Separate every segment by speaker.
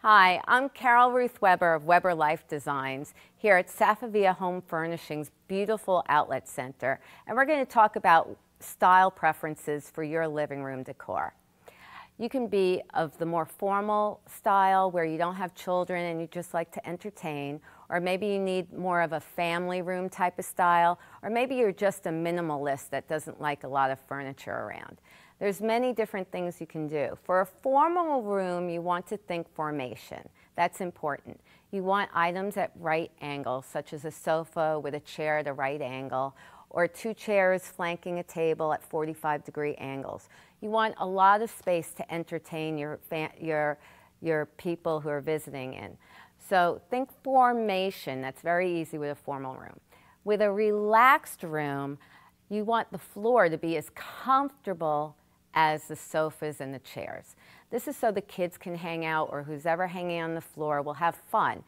Speaker 1: Hi, I'm Carol Ruth Weber of Weber Life Designs here at Safavia Home Furnishings beautiful outlet center, and we're going to talk about style preferences for your living room decor. You can be of the more formal style where you don't have children and you just like to entertain, or maybe you need more of a family room type of style, or maybe you're just a minimalist that doesn't like a lot of furniture around. There's many different things you can do. For a formal room, you want to think formation. That's important. You want items at right angles, such as a sofa with a chair at a right angle, or two chairs flanking a table at 45 degree angles. You want a lot of space to entertain your, your, your people who are visiting in. So think formation. That's very easy with a formal room. With a relaxed room, you want the floor to be as comfortable as the sofas and the chairs. This is so the kids can hang out or who's ever hanging on the floor will have fun.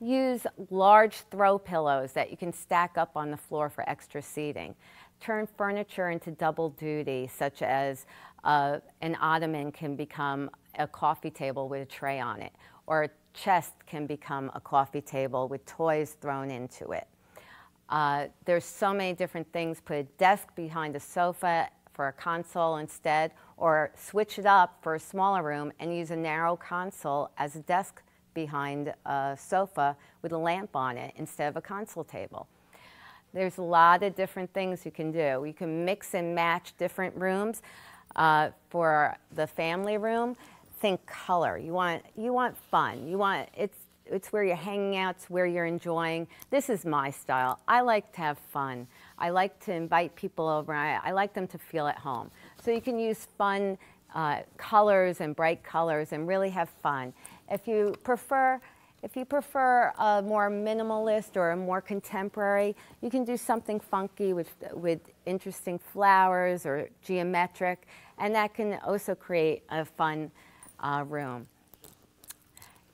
Speaker 1: Use large throw pillows that you can stack up on the floor for extra seating. Turn furniture into double duty, such as uh, an ottoman can become a coffee table with a tray on it, or a chest can become a coffee table with toys thrown into it. Uh, there's so many different things. Put a desk behind a sofa for a console instead, or switch it up for a smaller room and use a narrow console as a desk behind a sofa with a lamp on it instead of a console table. There's a lot of different things you can do. You can mix and match different rooms. Uh, for the family room, think color. You want you want fun. You want it's it's where you're hanging out, it's where you're enjoying. This is my style. I like to have fun. I like to invite people over. I, I like them to feel at home. So you can use fun uh, colors and bright colors and really have fun. If you prefer, if you prefer a more minimalist or a more contemporary, you can do something funky with, with interesting flowers or geometric, and that can also create a fun uh, room.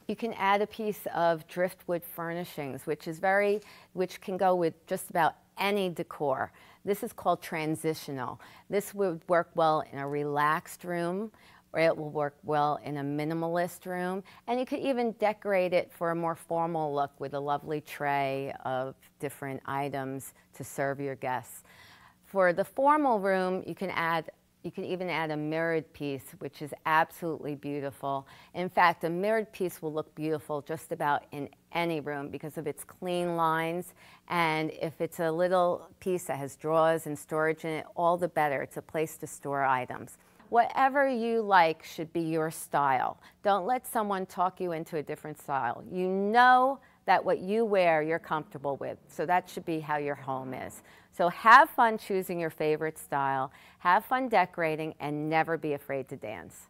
Speaker 1: You can add a piece of driftwood furnishings, which is very, which can go with just about any decor. This is called transitional. This would work well in a relaxed room, or it will work well in a minimalist room. And you could even decorate it for a more formal look with a lovely tray of different items to serve your guests. For the formal room, you can add you can even add a mirrored piece, which is absolutely beautiful. In fact, a mirrored piece will look beautiful just about in any room because of its clean lines. And if it's a little piece that has drawers and storage in it, all the better. It's a place to store items. Whatever you like should be your style. Don't let someone talk you into a different style. You know that what you wear you're comfortable with. So that should be how your home is. So have fun choosing your favorite style, have fun decorating, and never be afraid to dance.